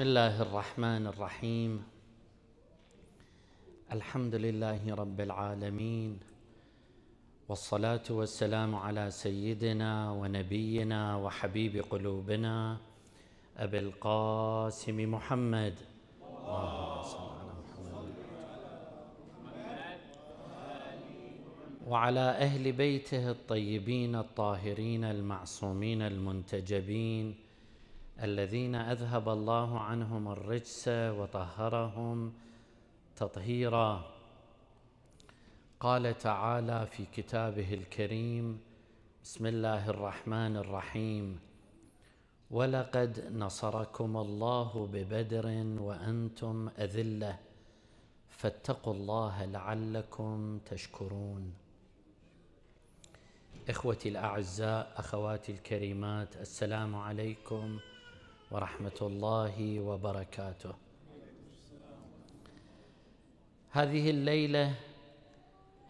بسم الله الرحمن الرحيم الحمد لله رب العالمين والصلاه والسلام على سيدنا ونبينا وحبيب قلوبنا ابي القاسم محمد اللهم على محمد وعلى اهل بيته الطيبين الطاهرين المعصومين المنتجبين الذين أذهب الله عنهم الرجس وطهرهم تطهيرا قال تعالى في كتابه الكريم بسم الله الرحمن الرحيم ولقد نصركم الله ببدر وأنتم أذلة فاتقوا الله لعلكم تشكرون إخوتي الأعزاء أخواتي الكريمات السلام عليكم ورحمة الله وبركاته هذه الليلة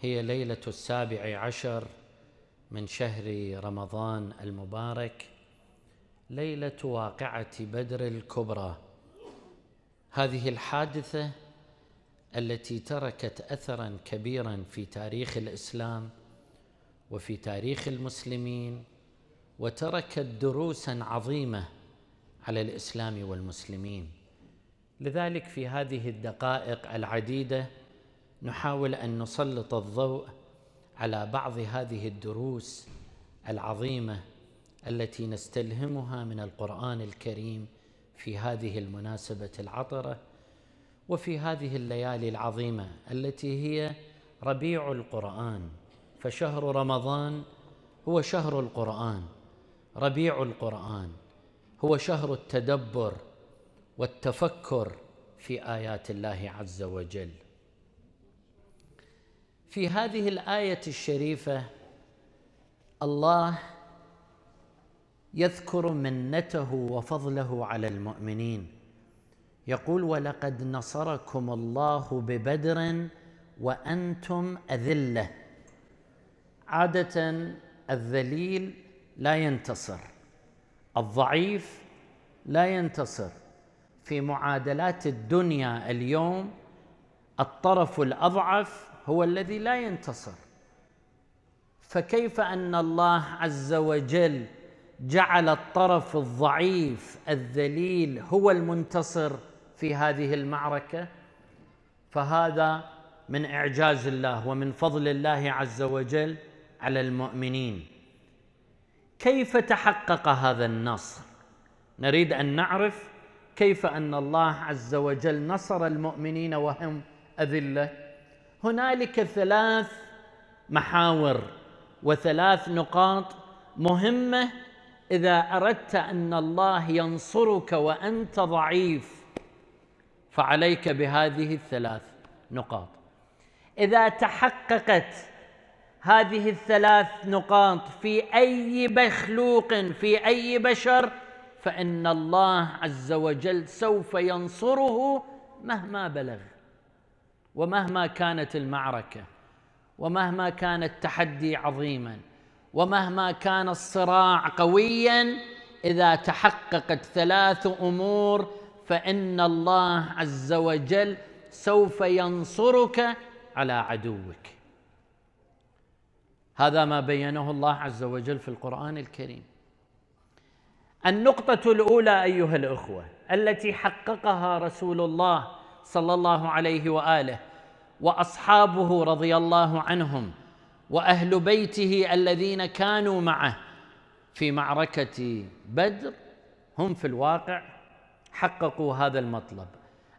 هي ليلة السابع عشر من شهر رمضان المبارك ليلة واقعة بدر الكبرى هذه الحادثة التي تركت أثرا كبيرا في تاريخ الإسلام وفي تاريخ المسلمين وتركت دروسا عظيمه على الاسلام والمسلمين لذلك في هذه الدقائق العديده نحاول ان نسلط الضوء على بعض هذه الدروس العظيمه التي نستلهمها من القران الكريم في هذه المناسبه العطره وفي هذه الليالي العظيمه التي هي ربيع القران فشهر رمضان هو شهر القران ربيع القران هو شهر التدبر والتفكر في ايات الله عز وجل في هذه الايه الشريفه الله يذكر منته وفضله على المؤمنين يقول ولقد نصركم الله ببدر وانتم اذله عاده الذليل لا ينتصر الضعيف لا ينتصر في معادلات الدنيا اليوم الطرف الاضعف هو الذي لا ينتصر فكيف ان الله عز وجل جعل الطرف الضعيف الذليل هو المنتصر في هذه المعركه فهذا من اعجاز الله ومن فضل الله عز وجل على المؤمنين كيف تحقق هذا النصر نريد ان نعرف كيف ان الله عز وجل نصر المؤمنين وهم اذله هنالك ثلاث محاور وثلاث نقاط مهمه اذا اردت ان الله ينصرك وانت ضعيف فعليك بهذه الثلاث نقاط اذا تحققت هذه الثلاث نقاط في اي مخلوق في اي بشر فان الله عز وجل سوف ينصره مهما بلغ ومهما كانت المعركه ومهما كان التحدي عظيما ومهما كان الصراع قويا اذا تحققت ثلاث امور فان الله عز وجل سوف ينصرك على عدوك هذا ما بينه الله عز وجل في القرآن الكريم النقطة الأولى أيها الأخوة التي حققها رسول الله صلى الله عليه وآله وأصحابه رضي الله عنهم وأهل بيته الذين كانوا معه في معركة بدر هم في الواقع حققوا هذا المطلب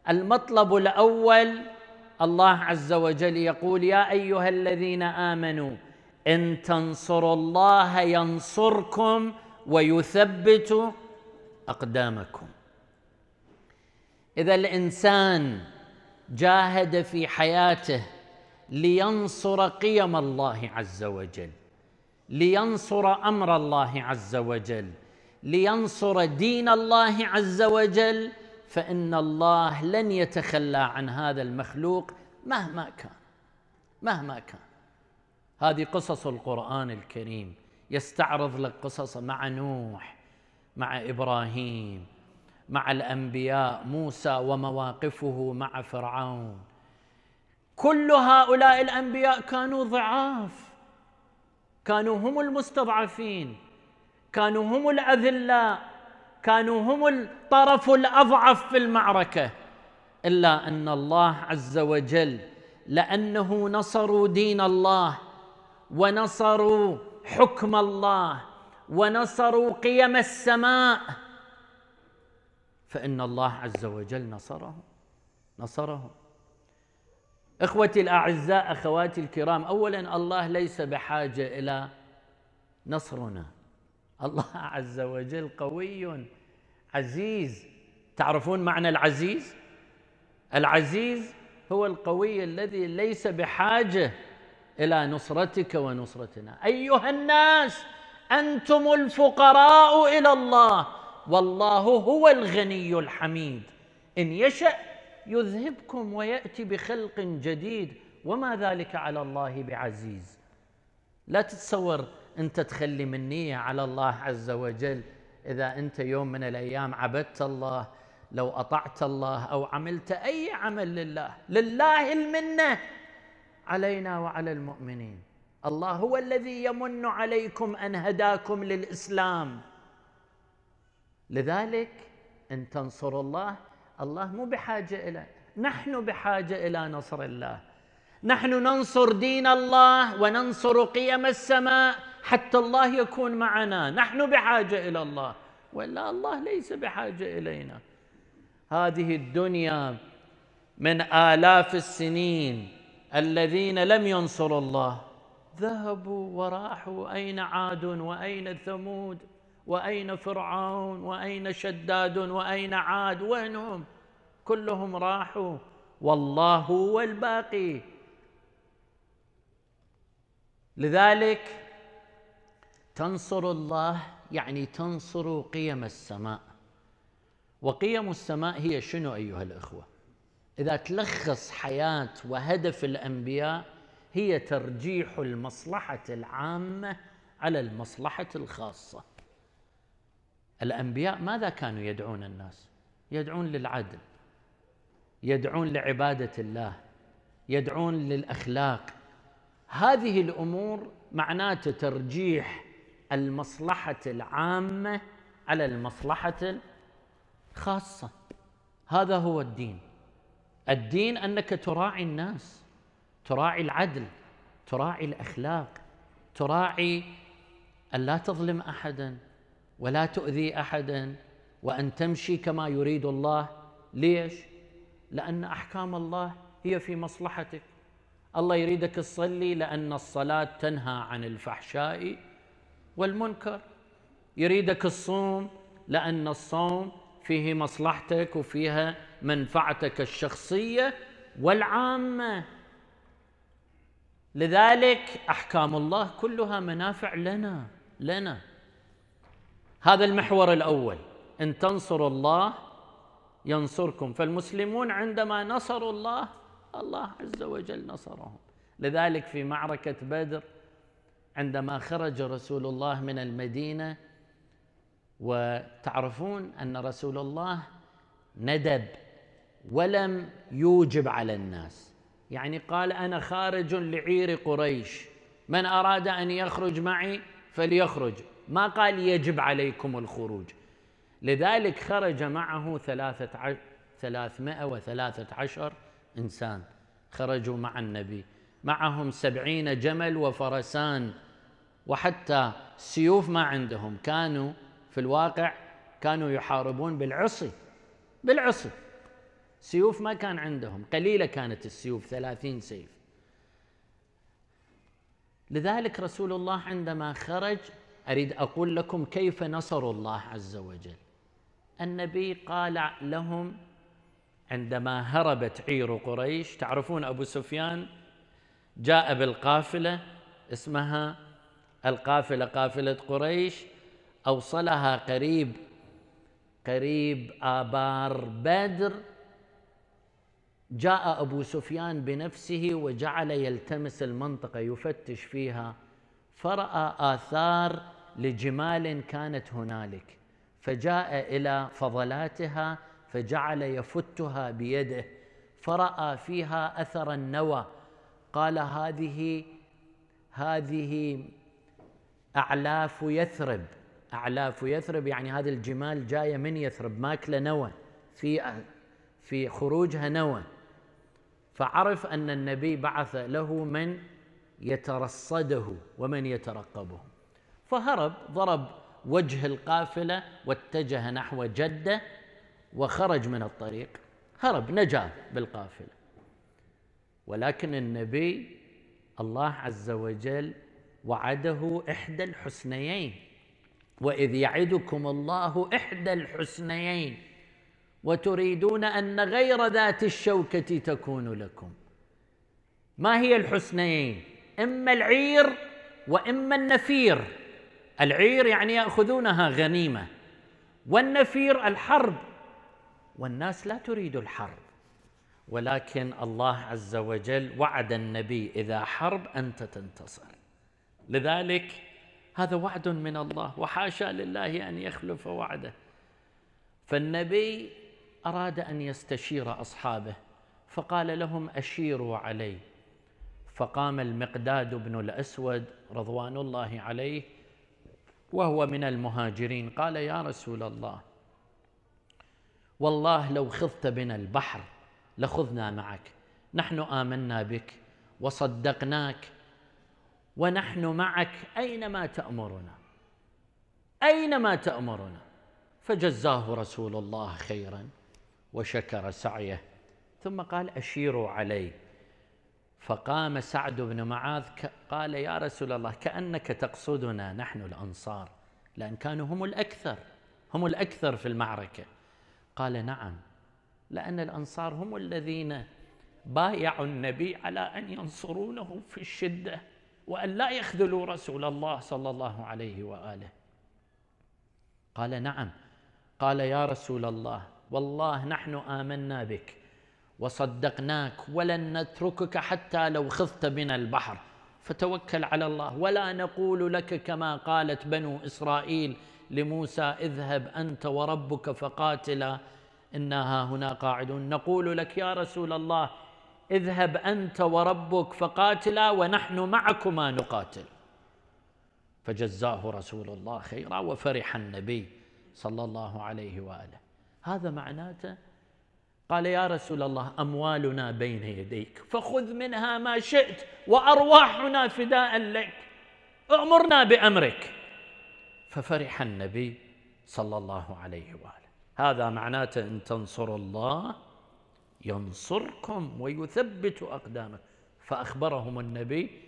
المطلب الأول الله عز وجل يقول يا أيها الذين آمنوا ان تنصروا الله ينصركم ويثبت اقدامكم اذا الانسان جاهد في حياته لينصر قيم الله عز وجل لينصر امر الله عز وجل لينصر دين الله عز وجل فان الله لن يتخلى عن هذا المخلوق مهما كان مهما كان هذه قصص القرآن الكريم يستعرض لك قصص مع نوح مع إبراهيم مع الأنبياء موسى ومواقفه مع فرعون كل هؤلاء الأنبياء كانوا ضعاف كانوا هم المستضعفين كانوا هم الأذلاء كانوا هم الطرف الأضعف في المعركة إلا أن الله عز وجل لأنه نصروا دين الله ونصروا حكم الله ونصروا قيم السماء فإن الله عز وجل نصرهم نصرهم إخوتي الأعزاء أخواتي الكرام أولا الله ليس بحاجة إلى نصرنا الله عز وجل قوي عزيز تعرفون معنى العزيز العزيز هو القوي الذي ليس بحاجه إلى نصرتك ونصرتنا أيها الناس أنتم الفقراء إلى الله والله هو الغني الحميد إن يشأ يذهبكم ويأتي بخلق جديد وما ذلك على الله بعزيز لا تتصور أنت تخلي منية على الله عز وجل إذا أنت يوم من الأيام عبدت الله لو أطعت الله أو عملت أي عمل لله لله المنة علينا وعلى المؤمنين الله هو الذي يمن عليكم ان هداكم للاسلام لذلك ان تنصروا الله الله مو بحاجه الى نحن بحاجه الى نصر الله نحن ننصر دين الله وننصر قيم السماء حتى الله يكون معنا نحن بحاجه الى الله والا الله ليس بحاجه الينا هذه الدنيا من الاف السنين الذين لم ينصروا الله ذهبوا وراحوا أين عاد وأين ثمود وأين فرعون وأين شداد وأين عاد وينهم كلهم راحوا والله هو الباقي لذلك تنصر الله يعني تنصر قيم السماء وقيم السماء هي شنو أيها الإخوة اذا تلخص حياه وهدف الانبياء هي ترجيح المصلحه العامه على المصلحه الخاصه الانبياء ماذا كانوا يدعون الناس يدعون للعدل يدعون لعباده الله يدعون للاخلاق هذه الامور معناته ترجيح المصلحه العامه على المصلحه الخاصه هذا هو الدين الدين انك تراعي الناس تراعي العدل تراعي الاخلاق تراعي ان لا تظلم احدا ولا تؤذي احدا وان تمشي كما يريد الله ليش لان احكام الله هي في مصلحتك الله يريدك تصلي لان الصلاه تنهى عن الفحشاء والمنكر يريدك الصوم لان الصوم فيه مصلحتك وفيها منفعتك الشخصيه والعامه لذلك احكام الله كلها منافع لنا لنا هذا المحور الاول ان تنصروا الله ينصركم فالمسلمون عندما نصروا الله الله عز وجل نصرهم لذلك في معركه بدر عندما خرج رسول الله من المدينه وتعرفون ان رسول الله ندب ولم يوجب على الناس يعني قال انا خارج لعير قريش من اراد ان يخرج معي فليخرج ما قال يجب عليكم الخروج لذلك خرج معه ثلاثة عشر ثلاثمائة وثلاثة عشر إنسان خرجوا مع النبي معهم سبعين جمل وفرسان وحتى سيوف ما عندهم كانوا في الواقع كانوا يحاربون بالعصي بالعصي سيوف ما كان عندهم قليلة كانت السيوف ثلاثين سيف لذلك رسول الله عندما خرج أريد أقول لكم كيف نصروا الله عز وجل النبي قال لهم عندما هربت عير قريش تعرفون أبو سفيان جاء بالقافلة اسمها القافلة قافلة قريش أوصلها قريب قريب آبار بدر جاء ابو سفيان بنفسه وجعل يلتمس المنطقه يفتش فيها فراى اثار لجمال كانت هنالك فجاء الى فضلاتها فجعل يفتها بيده فراى فيها اثر النوى قال هذه هذه اعلاف يثرب اعلاف يثرب يعني هذه الجمال جايه من يثرب ماكله نوى في في خروجها نوى فعرف ان النبي بعث له من يترصده ومن يترقبه فهرب ضرب وجه القافله واتجه نحو جده وخرج من الطريق هرب نجا بالقافله ولكن النبي الله عز وجل وعده احدى الحسنيين واذ يعدكم الله احدى الحسنيين وتريدون ان غير ذات الشوكه تكون لكم ما هي الحسنيين اما العير واما النفير العير يعني ياخذونها غنيمه والنفير الحرب والناس لا تريد الحرب ولكن الله عز وجل وعد النبي اذا حرب انت تنتصر لذلك هذا وعد من الله وحاشا لله ان يخلف وعده فالنبي أراد أن يستشير أصحابه فقال لهم أشيروا علي فقام المقداد بن الأسود رضوان الله عليه وهو من المهاجرين قال يا رسول الله والله لو خضت بنا البحر لخذنا معك نحن آمنا بك وصدقناك ونحن معك أينما تأمرنا أينما تأمرنا فجزاه رسول الله خيرا وشكر سعيه ثم قال أشيروا علي فقام سعد بن معاذ قال يا رسول الله كأنك تقصدنا نحن الأنصار لأن كانوا هم الأكثر هم الأكثر في المعركة قال نعم لأن الأنصار هم الذين بايعوا النبي على أن ينصرونه في الشدة وأن لا يخذلوا رسول الله صلى الله عليه وآله قال نعم قال يا رسول الله والله نحن امنا بك وصدقناك ولن نتركك حتى لو خضت بنا البحر فتوكل على الله ولا نقول لك كما قالت بنو اسرائيل لموسى اذهب انت وربك فقاتلا انا ها هنا قاعدون نقول لك يا رسول الله اذهب انت وربك فقاتلا ونحن معكما نقاتل فجزاه رسول الله خيرا وفرح النبي صلى الله عليه واله هذا معناته قال يا رسول الله أموالنا بين يديك فخذ منها ما شئت وأرواحنا فداء لك أمرنا بأمرك ففرح النبي صلى الله عليه وآله هذا معناته إن تنصروا الله ينصركم ويثبت أقدامكم فأخبرهم النبي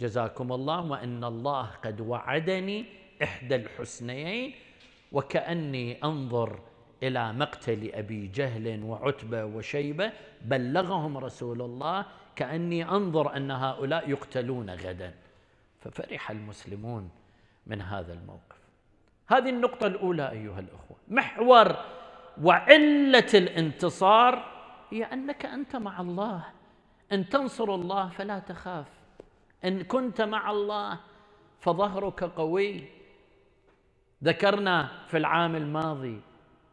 جزاكم الله وإن الله قد وعدني إحدى الحسنيين وكأني أنظر الى مقتل ابي جهل وعتبه وشيبه بلغهم رسول الله كاني انظر ان هؤلاء يقتلون غدا ففرح المسلمون من هذا الموقف هذه النقطه الاولى ايها الاخوه محور وعله الانتصار هي انك انت مع الله ان تنصر الله فلا تخاف ان كنت مع الله فظهرك قوي ذكرنا في العام الماضي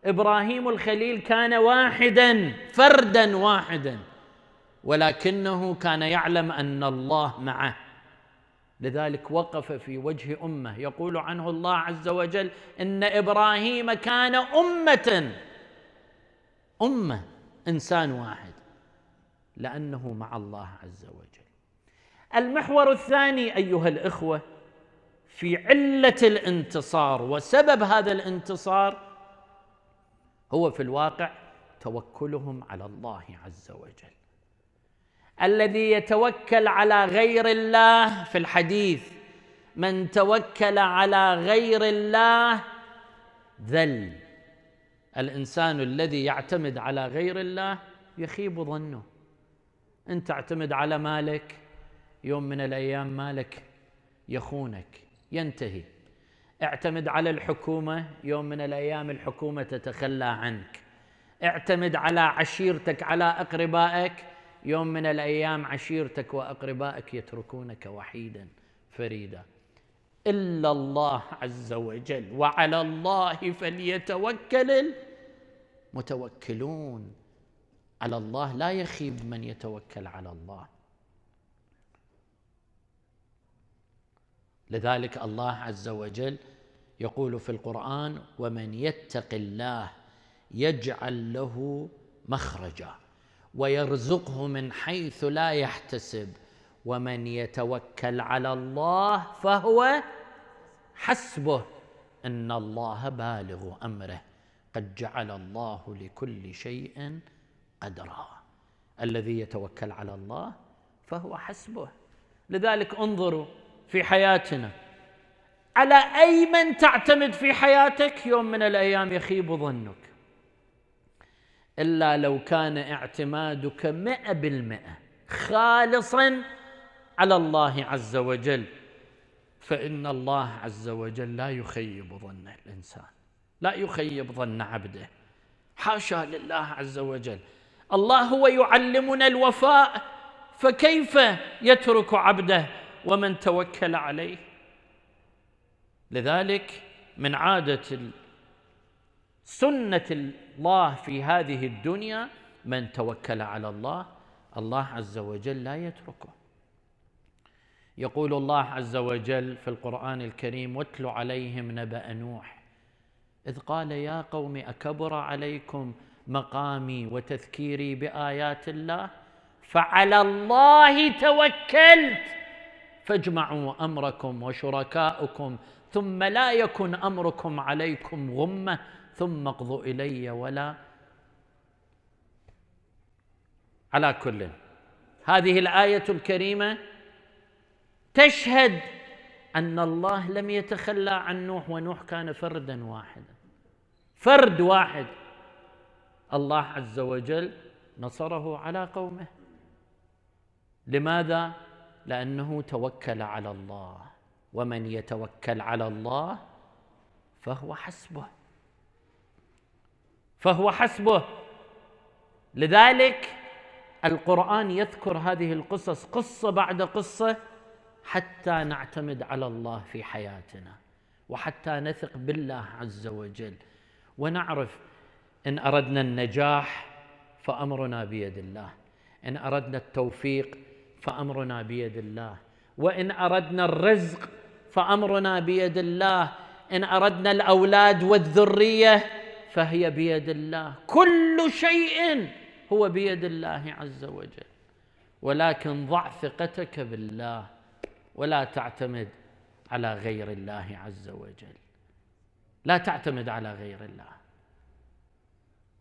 ابراهيم الخليل كان واحدا فردا واحدا ولكنه كان يعلم ان الله معه لذلك وقف في وجه امه يقول عنه الله عز وجل ان ابراهيم كان امه امه انسان واحد لانه مع الله عز وجل المحور الثاني ايها الاخوه في عله الانتصار وسبب هذا الانتصار هو في الواقع توكلهم على الله عز وجل الذي يتوكل على غير الله في الحديث من توكل على غير الله ذل الانسان الذي يعتمد على غير الله يخيب ظنه انت تعتمد على مالك يوم من الايام مالك يخونك ينتهي اعتمد على الحكومه يوم من الايام الحكومه تتخلى عنك اعتمد على عشيرتك على اقربائك يوم من الايام عشيرتك واقربائك يتركونك وحيدا فريدا الا الله عز وجل وعلى الله فليتوكل المتوكلون على الله لا يخيب من يتوكل على الله لذلك الله عز وجل يقول في القرآن ومن يتق الله يجعل له مخرجا ويرزقه من حيث لا يحتسب ومن يتوكل على الله فهو حسبه ان الله بالغ امره قد جعل الله لكل شيء قدرا الذي يتوكل على الله فهو حسبه لذلك انظروا في حياتنا على أي من تعتمد في حياتك يوم من الأيام يخيب ظنك إلا لو كان اعتمادك مئة بالمئة خالصا على الله عز وجل فإن الله عز وجل لا يخيب ظن الإنسان لا يخيب ظن عبده حاشا لله عز وجل الله هو يعلمنا الوفاء فكيف يترك عبده ومن توكل عليه لذلك من عادة سنة الله في هذه الدنيا من توكل على الله الله عز وجل لا يتركه يقول الله عز وجل في القرآن الكريم واتل عليهم نبأ نوح إذ قال يا قوم أكبر عليكم مقامي وتذكيري بآيات الله فعلى الله توكلت فاجمعوا أمركم وشركاؤكم ثم لا يكن امركم عليكم غمه ثم اقضوا الي ولا على كل هذه الايه الكريمه تشهد ان الله لم يتخلى عن نوح ونوح كان فردا واحدا فرد واحد الله عز وجل نصره على قومه لماذا لانه توكل على الله ومن يتوكل على الله فهو حسبه فهو حسبه لذلك القران يذكر هذه القصص قصه بعد قصه حتى نعتمد على الله في حياتنا وحتى نثق بالله عز وجل ونعرف ان اردنا النجاح فامرنا بيد الله ان اردنا التوفيق فامرنا بيد الله وان اردنا الرزق فامرنا بيد الله ان اردنا الاولاد والذريه فهي بيد الله كل شيء هو بيد الله عز وجل ولكن ضع ثقتك بالله ولا تعتمد على غير الله عز وجل لا تعتمد على غير الله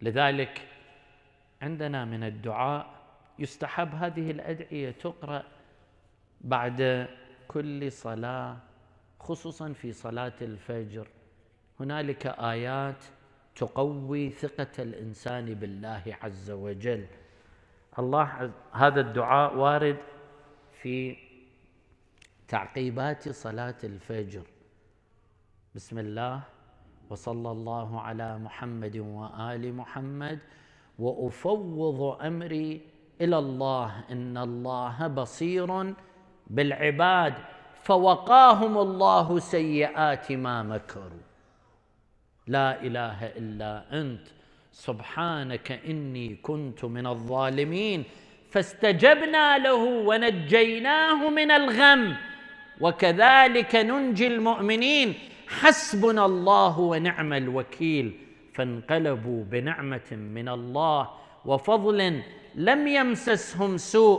لذلك عندنا من الدعاء يستحب هذه الادعيه تقرا بعد كل صلاه خصوصا في صلاة الفجر هنالك آيات تقوي ثقة الإنسان بالله عز وجل الله هذا الدعاء وارد في تعقيبات صلاة الفجر بسم الله وصلى الله على محمد وآل محمد وأفوض أمري إلى الله إن الله بصير بالعباد فوقاهم الله سيئات ما مكروا لا اله الا انت سبحانك اني كنت من الظالمين فاستجبنا له ونجيناه من الغم وكذلك ننجي المؤمنين حسبنا الله ونعم الوكيل فانقلبوا بنعمه من الله وفضل لم يمسسهم سوء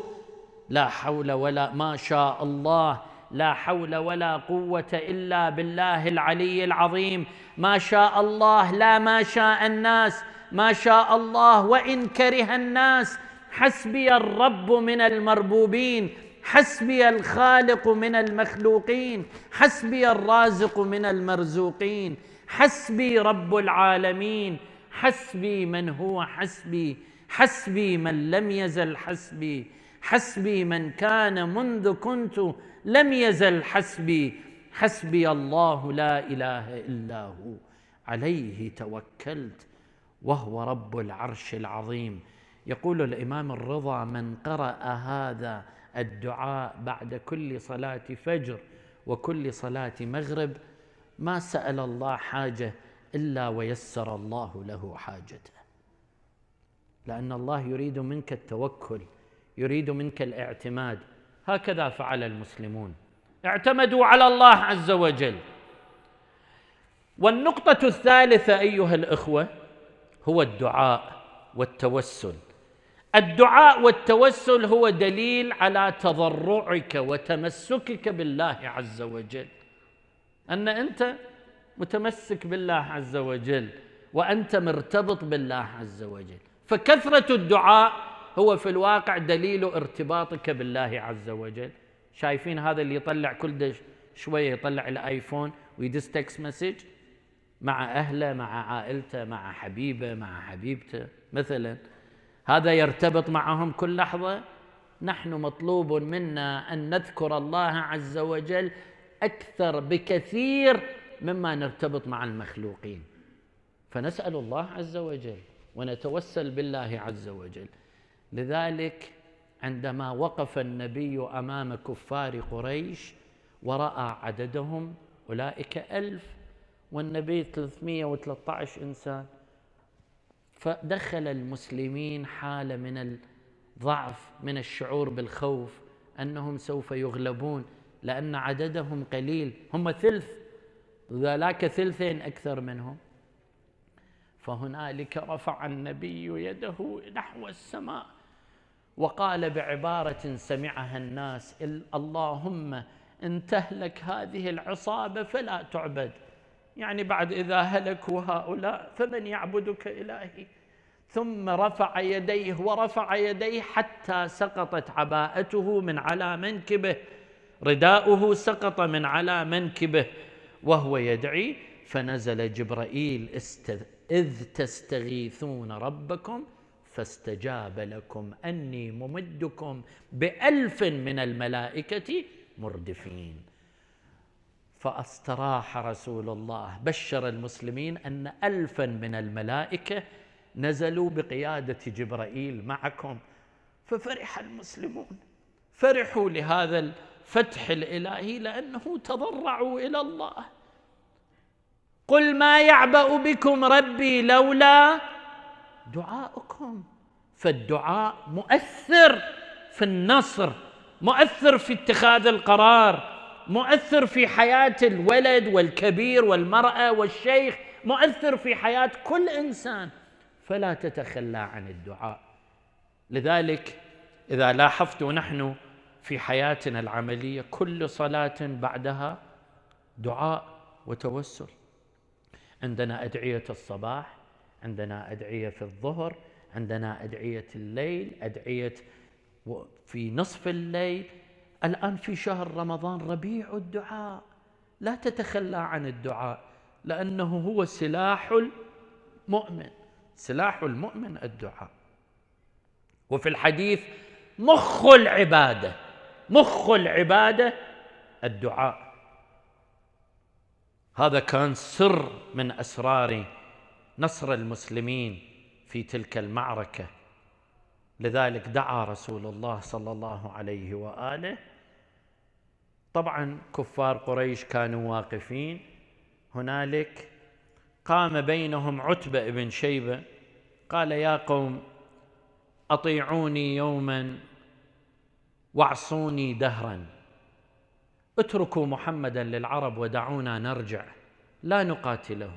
لا حول ولا ما شاء الله لا حول ولا قوه الا بالله العلي العظيم ما شاء الله لا ما شاء الناس ما شاء الله وان كره الناس حسبي الرب من المربوبين حسبي الخالق من المخلوقين حسبي الرازق من المرزوقين حسبي رب العالمين حسبي من هو حسبي حسبي من لم يزل حسبي حسبي من كان منذ كنت لم يزل حسبي حسبي الله لا اله الا هو عليه توكلت وهو رب العرش العظيم يقول الامام الرضا من قرا هذا الدعاء بعد كل صلاه فجر وكل صلاه مغرب ما سال الله حاجه الا ويسر الله له حاجته لان الله يريد منك التوكل يريد منك الاعتماد هكذا فعل المسلمون اعتمدوا على الله عز وجل والنقطة الثالثة أيها الأخوة هو الدعاء والتوسل الدعاء والتوسل هو دليل على تضرعك وتمسكك بالله عز وجل أن أنت متمسك بالله عز وجل وأنت مرتبط بالله عز وجل فكثرة الدعاء هو في الواقع دليل ارتباطك بالله عز وجل شايفين هذا اللي يطلع كل شوية يطلع الايفون ويدس تكست مسج مع اهله مع عائلته مع حبيبه مع حبيبته مثلا هذا يرتبط معهم كل لحظه نحن مطلوب منا ان نذكر الله عز وجل اكثر بكثير مما نرتبط مع المخلوقين فنسال الله عز وجل ونتوسل بالله عز وجل لذلك عندما وقف النبي امام كفار قريش وراى عددهم اولئك الف والنبي 313 انسان فدخل المسلمين حاله من الضعف من الشعور بالخوف انهم سوف يغلبون لان عددهم قليل هم ثلث ذلاك ثلثين اكثر منهم فهنالك رفع النبي يده نحو السماء وقال بعباره سمعها الناس اللهم ان تهلك هذه العصابه فلا تعبد يعني بعد اذا هلكوا هؤلاء فمن يعبدك الهي ثم رفع يديه ورفع يديه حتى سقطت عباءته من على منكبه رداؤه سقط من على منكبه وهو يدعي فنزل جبرائيل اذ تستغيثون ربكم فاستجاب لكم اني ممدكم بالف من الملائكه مردفين فاستراح رسول الله بشر المسلمين ان الفا من الملائكه نزلوا بقياده جبرائيل معكم ففرح المسلمون فرحوا لهذا الفتح الالهي لانه تضرعوا الى الله قل ما يعبأ بكم ربي لولا دعاؤكم فالدعاء مؤثر في النصر مؤثر في اتخاذ القرار مؤثر في حياه الولد والكبير والمراه والشيخ مؤثر في حياه كل انسان فلا تتخلى عن الدعاء لذلك اذا لاحظت نحن في حياتنا العمليه كل صلاه بعدها دعاء وتوسل عندنا ادعيه الصباح عندنا أدعية في الظهر عندنا أدعية الليل أدعية في نصف الليل الآن في شهر رمضان ربيع الدعاء لا تتخلى عن الدعاء لأنه هو سلاح المؤمن سلاح المؤمن الدعاء وفي الحديث مخ العبادة مخ العبادة الدعاء هذا كان سر من أسرار نصر المسلمين في تلك المعركه لذلك دعا رسول الله صلى الله عليه واله طبعا كفار قريش كانوا واقفين هنالك قام بينهم عتبه بن شيبه قال يا قوم اطيعوني يوما واعصوني دهرا اتركوا محمدا للعرب ودعونا نرجع لا نقاتله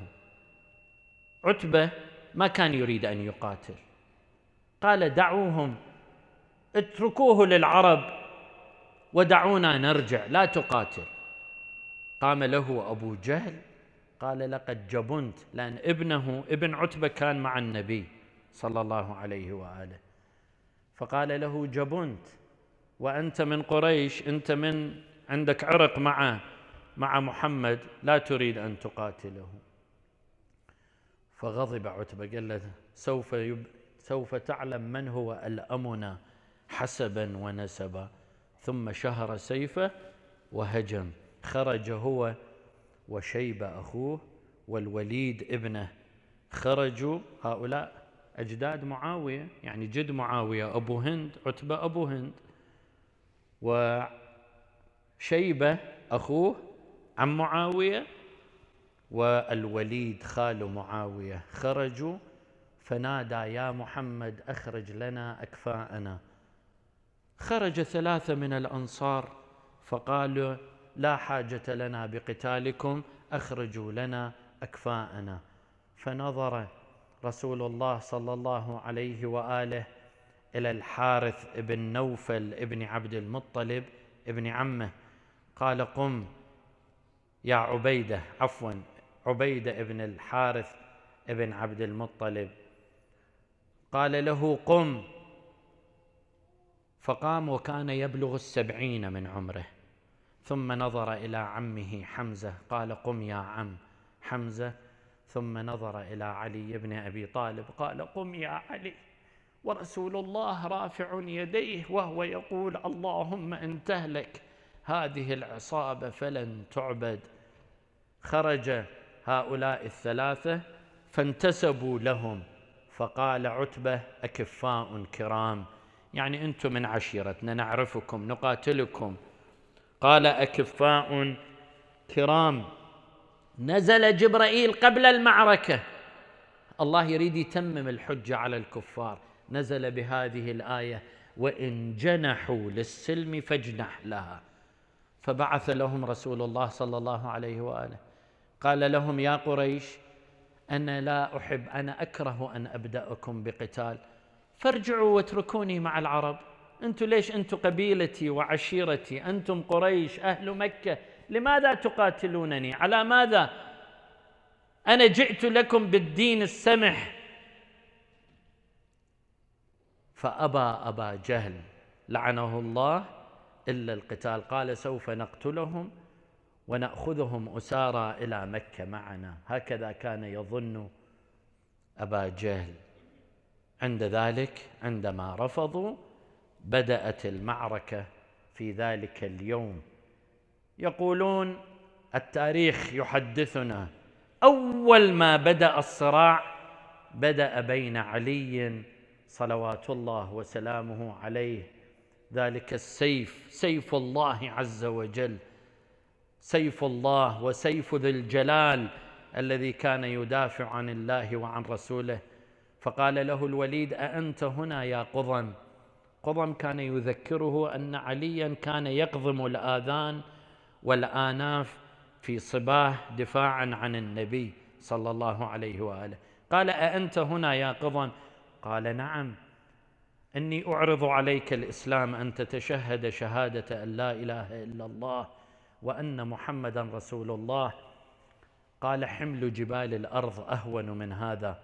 عتبة ما كان يريد أن يقاتل قال دعوهم اتركوه للعرب ودعونا نرجع لا تقاتل قام له أبو جهل قال لقد جبنت لأن ابنه ابن عتبة كان مع النبي صلى الله عليه وآله فقال له جبنت وأنت من قريش أنت من عندك عرق مع مع محمد لا تريد أن تقاتله فغضب عتبة قال له سوف يب سوف تعلم من هو الأمنة حسبا ونسبا ثم شهر سيفه وهجم خرج هو وشيبة أخوه والوليد ابنه خرجوا هؤلاء أجداد معاوية يعني جد معاوية أبو هند عتبة أبو هند وشيبة أخوه عم معاوية والوليد خال معاوية خرجوا فنادى يا محمد أخرج لنا أكفاءنا خرج ثلاثة من الأنصار فقالوا لا حاجة لنا بقتالكم أخرجوا لنا أكفاءنا فنظر رسول الله صلى الله عليه وآله إلى الحارث بن نوفل ابن عبد المطلب ابن عمه قال قم يا عبيدة عفوا عبيدة بن الحارث بن عبد المطلب قال له قم فقام وكان يبلغ السبعين من عمره ثم نظر إلى عمه حمزة قال قم يا عم حمزة ثم نظر إلى علي بن أبي طالب قال قم يا علي ورسول الله رافع يديه وهو يقول اللهم ان تهلك هذه العصابه فلن تعبد خرج هؤلاء الثلاثة فانتسبوا لهم فقال عتبة أكفاء كرام يعني أنتم من عشيرتنا نعرفكم نقاتلكم قال أكفاء كرام نزل جبرائيل قبل المعركة الله يريد يتمم الحجة على الكفار نزل بهذه الآية وإن جنحوا للسلم فاجنح لها فبعث لهم رسول الله صلى الله عليه وآله قال لهم يا قريش انا لا احب انا اكره ان ابداكم بقتال فارجعوا واتركوني مع العرب انتم ليش انتم قبيلتي وعشيرتي انتم قريش اهل مكه لماذا تقاتلونني على ماذا انا جئت لكم بالدين السمح فابى ابا جهل لعنه الله الا القتال قال سوف نقتلهم وناخذهم اسارى الى مكه معنا هكذا كان يظن ابا جهل عند ذلك عندما رفضوا بدات المعركه في ذلك اليوم يقولون التاريخ يحدثنا اول ما بدا الصراع بدا بين علي صلوات الله وسلامه عليه ذلك السيف سيف الله عز وجل سيف الله وسيف ذي الجلال الذي كان يدافع عن الله وعن رسوله فقال له الوليد أأنت هنا يا قضم قضم كان يذكره أن عليا كان يقضم الآذان والآناف في صباه دفاعا عن النبي صلى الله عليه وآله قال أأنت هنا يا قضم قال نعم إني أعرض عليك الإسلام أن تتشهد شهادة أن لا إله إلا الله وأن محمدا رسول الله قال حمل جبال الأرض أهون من هذا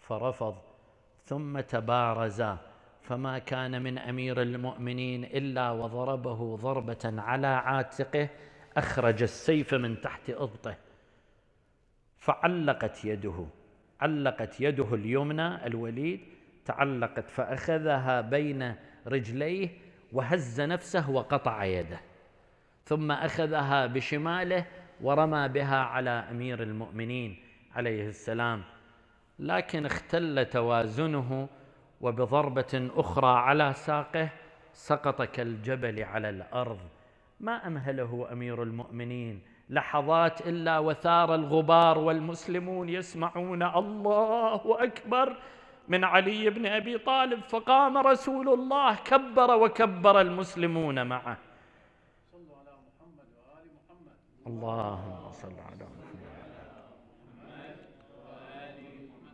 فرفض ثم تبارز فما كان من امير المؤمنين الا وضربه ضربه على عاتقه اخرج السيف من تحت ابطه فعلقت يده علقت يده اليمنى الوليد تعلقت فاخذها بين رجليه وهز نفسه وقطع يده ثم اخذها بشماله ورمى بها على امير المؤمنين عليه السلام لكن اختل توازنه وبضربه اخرى على ساقه سقط كالجبل على الارض ما امهله امير المؤمنين لحظات الا وثار الغبار والمسلمون يسمعون الله اكبر من علي بن ابي طالب فقام رسول الله كبر وكبر المسلمون معه على محمد وال محمد اللهم صل على محمد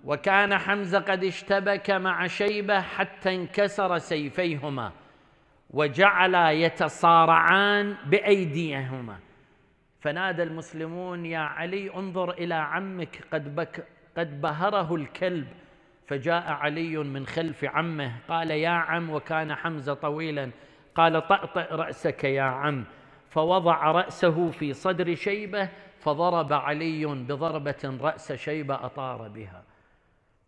وكان حمزه قد اشتبك مع شيبه حتى انكسر سيفيهما وجعلا يتصارعان بايديهما فنادى المسلمون يا علي انظر الى عمك قد بك قد بهره الكلب فجاء علي من خلف عمه قال يا عم وكان حمزه طويلا قال طأطئ رأسك يا عم فوضع رأسه في صدر شيبة فضرب علي بضربة رأس شيبة أطار بها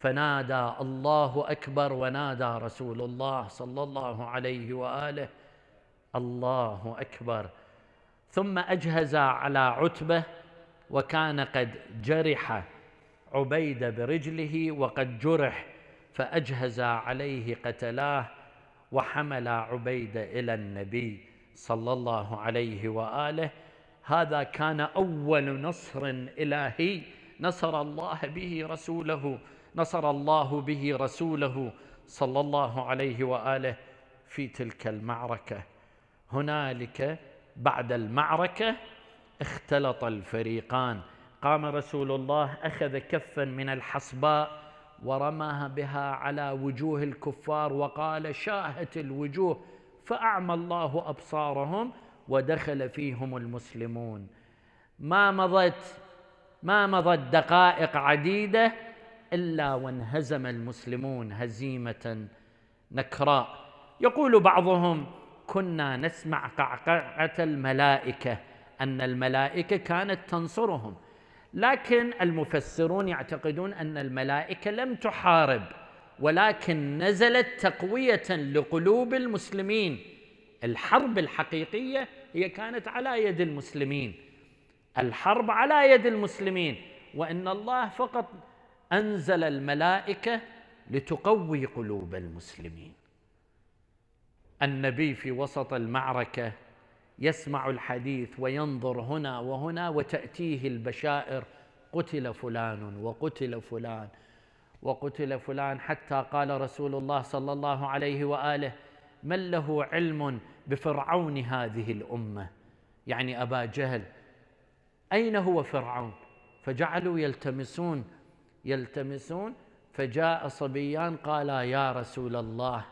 فنادى الله أكبر ونادى رسول الله صلى الله عليه وآله الله أكبر ثم أجهز على عتبة وكان قد جرح عبيد برجله وقد جرح فاجهز عليه قتلاه وحمل عبيد الى النبي صلى الله عليه واله هذا كان اول نصر الهي نصر الله به رسوله نصر الله به رسوله صلى الله عليه واله في تلك المعركه هنالك بعد المعركه اختلط الفريقان قام رسول الله اخذ كفا من الحصباء ورماها بها على وجوه الكفار وقال شاهت الوجوه فاعمى الله ابصارهم ودخل فيهم المسلمون ما مضت ما مضت دقائق عديده الا وانهزم المسلمون هزيمه نكراء يقول بعضهم كنا نسمع قعقعه الملائكه ان الملائكه كانت تنصرهم لكن المفسرون يعتقدون ان الملائكه لم تحارب ولكن نزلت تقويه لقلوب المسلمين الحرب الحقيقيه هي كانت على يد المسلمين الحرب على يد المسلمين وان الله فقط انزل الملائكه لتقوي قلوب المسلمين النبي في وسط المعركه يسمع الحديث وينظر هنا وهنا وتأتيه البشائر قتل فلان وقتل فلان وقتل فلان حتى قال رسول الله صلى الله عليه واله من له علم بفرعون هذه الامه يعني ابا جهل اين هو فرعون فجعلوا يلتمسون يلتمسون فجاء صبيان قالا يا رسول الله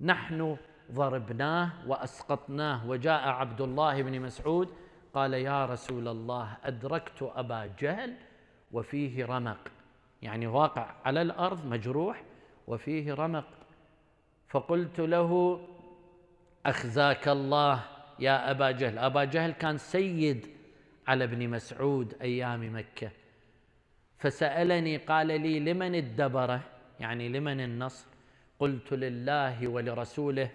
نحن ضربناه واسقطناه وجاء عبد الله بن مسعود قال يا رسول الله ادركت ابا جهل وفيه رمق يعني واقع على الارض مجروح وفيه رمق فقلت له اخزاك الله يا ابا جهل ابا جهل كان سيد على ابن مسعود ايام مكه فسالني قال لي لمن الدبره يعني لمن النصر قلت لله ولرسوله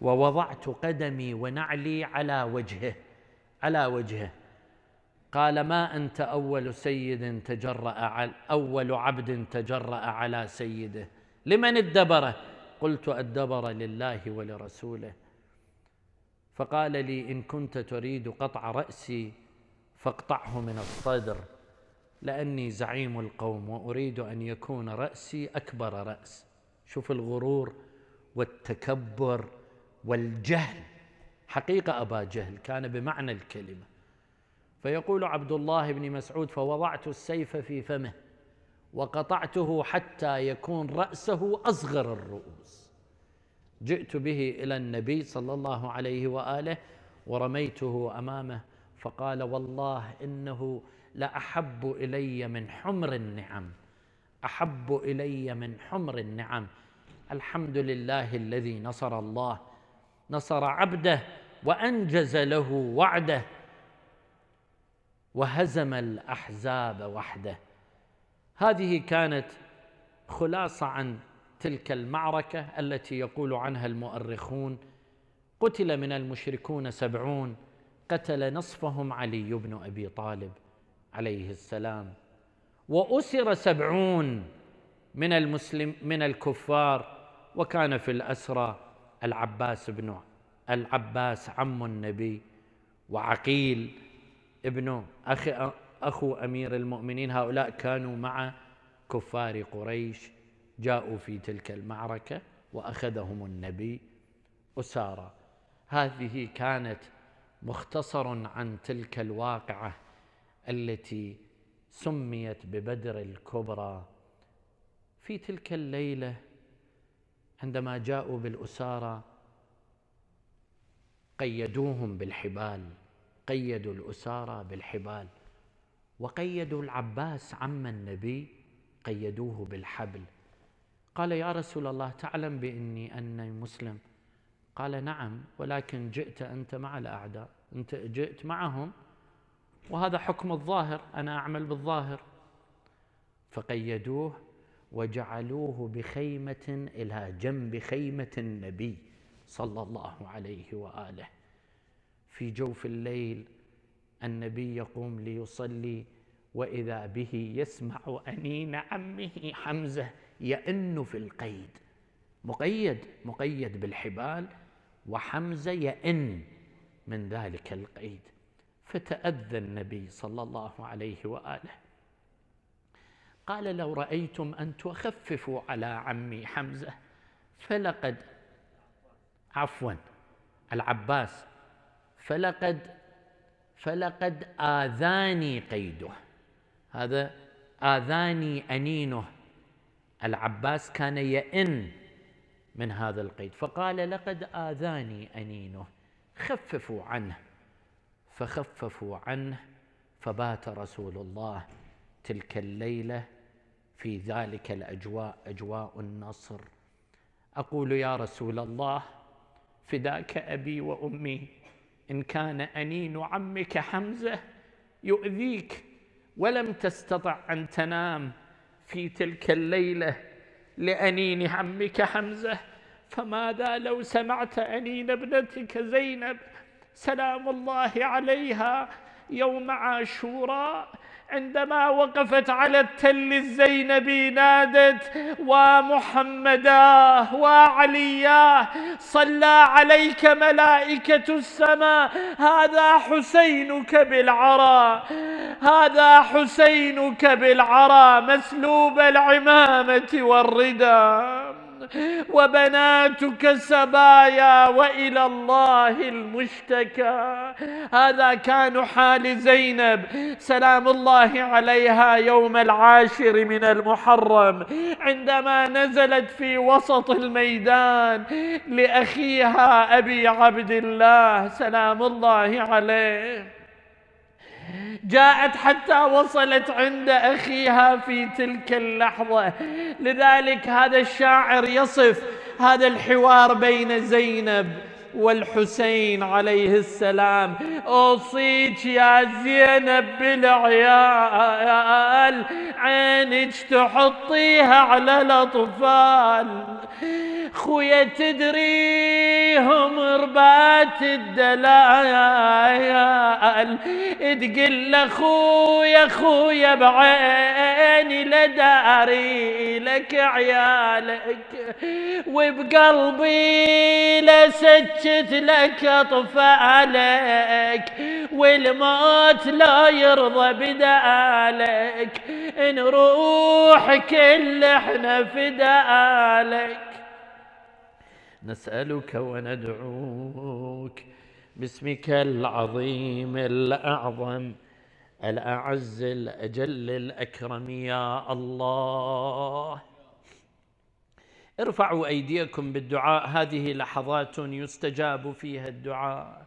ووضعت قدمي ونعلي على وجهه على وجهه قال ما انت اول سيد تجرأ على اول عبد تجرأ على سيده لمن ادبره قلت الدبر لله ولرسوله فقال لي ان كنت تريد قطع راسي فاقطعه من الصدر لاني زعيم القوم واريد ان يكون راسي اكبر راس شوف الغرور والتكبر والجهل حقيقة أبا جهل كان بمعنى الكلمة فيقول عبد الله بن مسعود فوضعت السيف في فمه وقطعته حتى يكون رأسه أصغر الرؤوس جئت به إلى النبي صلى الله عليه وآله ورميته أمامه فقال والله إنه لأحب إلي من حمر النعم أحب إلي من حمر النعم الحمد لله الذي نصر الله نصر عبده وانجز له وعده وهزم الاحزاب وحده هذه كانت خلاصه عن تلك المعركه التي يقول عنها المؤرخون قتل من المشركون سبعون قتل نصفهم علي بن ابي طالب عليه السلام واسر سبعون من المسلم من الكفار وكان في الاسرى العباس بن العباس عم النبي وعقيل ابن أخي أخو أمير المؤمنين هؤلاء كانوا مع كفار قريش جاءوا في تلك المعركة وأخذهم النبي أسارى هذه كانت مختصر عن تلك الواقعة التي سميت ببدر الكبرى في تلك الليله عندما جاءوا بالأسارى قيدوهم بالحبال قيدوا الأسارى بالحبال وقيدوا العباس عم النبي قيدوه بالحبل قال يا رسول الله تعلم بإني أني مسلم قال نعم ولكن جئت أنت مع الأعداء أنت جئت معهم وهذا حكم الظاهر أنا أعمل بالظاهر فقيدوه وجعلوه بخيمه الى جنب خيمه النبي صلى الله عليه واله في جوف الليل النبي يقوم ليصلي واذا به يسمع انين عمه حمزه يئن في القيد مقيد مقيد بالحبال وحمزه يئن من ذلك القيد فتاذى النبي صلى الله عليه واله قال لو رأيتم أن تخففوا على عمي حمزة فلقد عفوا العباس فلقد فلقد آذاني قيده هذا آذاني أنينه العباس كان يئن من هذا القيد فقال لقد آذاني أنينه خففوا عنه فخففوا عنه فبات رسول الله تلك الليله في ذلك الاجواء اجواء النصر اقول يا رسول الله فداك ابي وامي ان كان انين عمك حمزه يؤذيك ولم تستطع ان تنام في تلك الليله لانين عمك حمزه فماذا لو سمعت انين ابنتك زينب سلام الله عليها يوم عاشوراء عندما وقفت على التل الزينبي نادت ومحمدا وعليا صلى عليك ملائكة السماء هذا حسينك بالعرى هذا حسينك بالعرى مسلوب العمامة والردى وبناتك سبايا والى الله المشتكى هذا كان حال زينب سلام الله عليها يوم العاشر من المحرم عندما نزلت في وسط الميدان لاخيها ابي عبد الله سلام الله عليه جاءت حتى وصلت عند اخيها في تلك اللحظه لذلك هذا الشاعر يصف هذا الحوار بين زينب والحسين عليه السلام اوصيك يا زينب بالعيال عينك تحطيها على الاطفال خويا تدريهم ربات الدلال تقل لخويا خويا بعيني لداري لك عيالك وبقلبي لسكت لك اطفالك والموت لا يرضى بدالك نروح كل احنا فدالك نسألك وندعوك باسمك العظيم الأعظم الأعز الأجل الأكرم يا الله ارفعوا أيديكم بالدعاء هذه لحظات يستجاب فيها الدعاء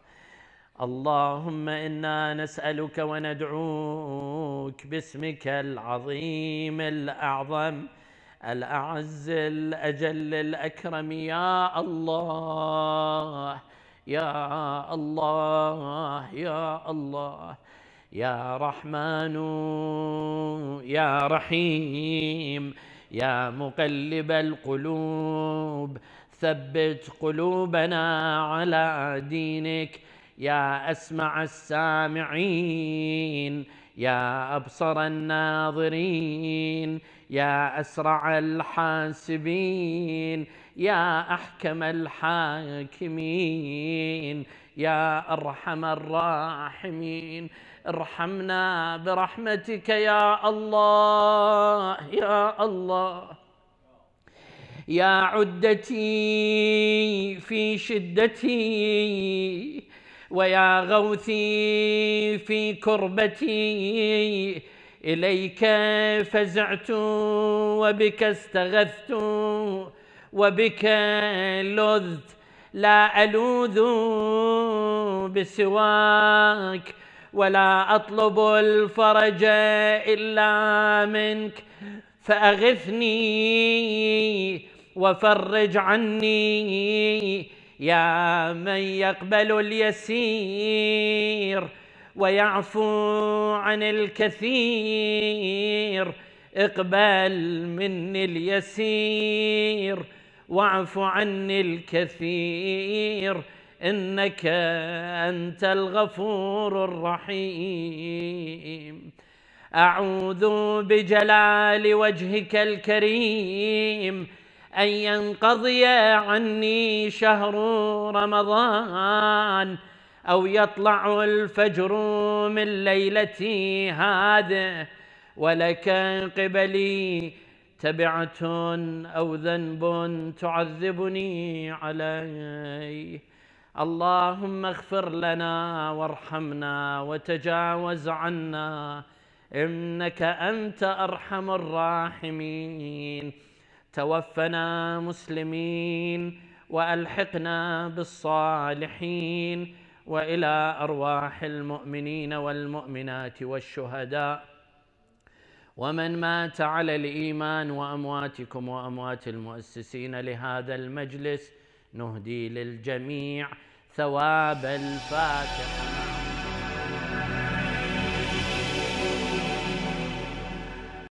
اللهم إنا نسألك وندعوك باسمك العظيم الأعظم الأعز الأجل الأكرم يا الله يا الله يا الله يا رحمن يا رحيم يا مقلب القلوب ثبت قلوبنا على دينك يا اسمع السامعين يا ابصر الناظرين يا اسرع الحاسبين يا احكم الحاكمين يا ارحم الراحمين ارحمنا برحمتك يا الله يا الله يا عدتي في شدتي ويا غوثي في كربتي إليك فزعت وبك استغثت وبك لذت لا ألوذ بسواك ولا أطلب الفرج إلا منك فأغثني وفرج عني يا من يقبل اليسير ويعفو عن الكثير اقبل مني اليسير واعف عني الكثير انك انت الغفور الرحيم اعوذ بجلال وجهك الكريم ان ينقضي عني شهر رمضان أو يطلع الفجر من ليلتي هذه ولك قبلي تبعة أو ذنب تعذبني عليه اللهم اغفر لنا وارحمنا وتجاوز عنا إنك أنت أرحم الراحمين توفنا مسلمين وألحقنا بالصالحين والى ارواح المؤمنين والمؤمنات والشهداء ومن مات على الايمان وامواتكم واموات المؤسسين لهذا المجلس نهدي للجميع ثواب الفاتحه